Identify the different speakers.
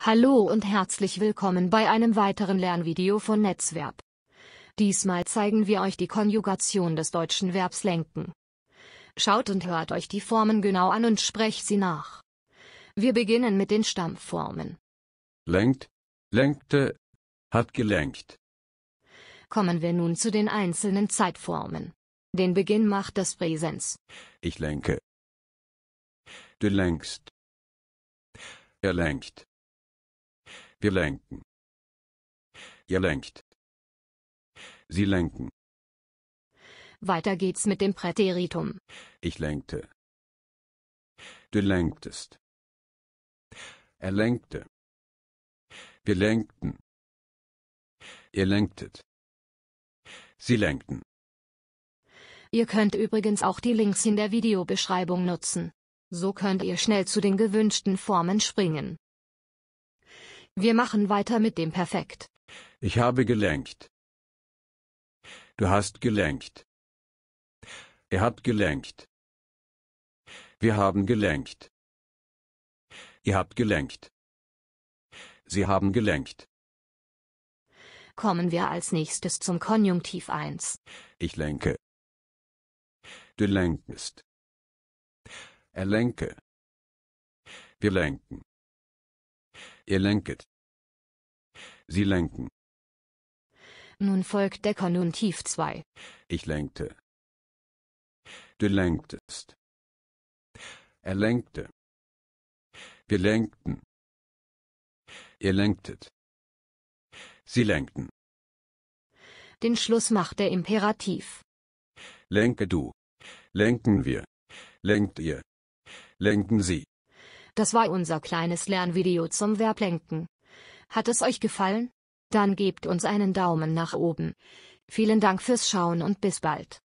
Speaker 1: Hallo und herzlich willkommen bei einem weiteren Lernvideo von Netzverb. Diesmal zeigen wir euch die Konjugation des deutschen Verbs lenken. Schaut und hört euch die Formen genau an und sprecht sie nach. Wir beginnen mit den Stammformen.
Speaker 2: Lenkt, lenkte, hat gelenkt.
Speaker 1: Kommen wir nun zu den einzelnen Zeitformen. Den Beginn macht das Präsens.
Speaker 3: Ich lenke. Du lenkst. Er lenkt. Wir lenken. Ihr lenkt. Sie lenken.
Speaker 1: Weiter geht's mit dem Präteritum.
Speaker 3: Ich lenkte. Du lenktest. Er lenkte. Wir lenkten. Ihr lenktet. Sie lenkten.
Speaker 1: Ihr könnt übrigens auch die Links in der Videobeschreibung nutzen. So könnt ihr schnell zu den gewünschten Formen springen. Wir machen weiter mit dem Perfekt.
Speaker 2: Ich habe gelenkt.
Speaker 3: Du hast gelenkt. Er hat gelenkt. Wir haben gelenkt. Ihr habt gelenkt. Sie haben gelenkt.
Speaker 1: Kommen wir als nächstes zum Konjunktiv 1.
Speaker 2: Ich lenke. Du
Speaker 3: lenkst. Er lenke. Wir lenken. Ihr lenket. Sie lenken.
Speaker 1: Nun folgt der Konjunktiv 2.
Speaker 3: Ich lenkte. Du lenktest. Er lenkte. Wir lenkten. Ihr lenktet. Sie lenkten.
Speaker 1: Den Schluss macht der Imperativ.
Speaker 2: Lenke du. Lenken wir. Lenkt ihr. Lenken Sie.
Speaker 1: Das war unser kleines Lernvideo zum Verblenken. Hat es euch gefallen? Dann gebt uns einen Daumen nach oben. Vielen Dank fürs Schauen und bis bald.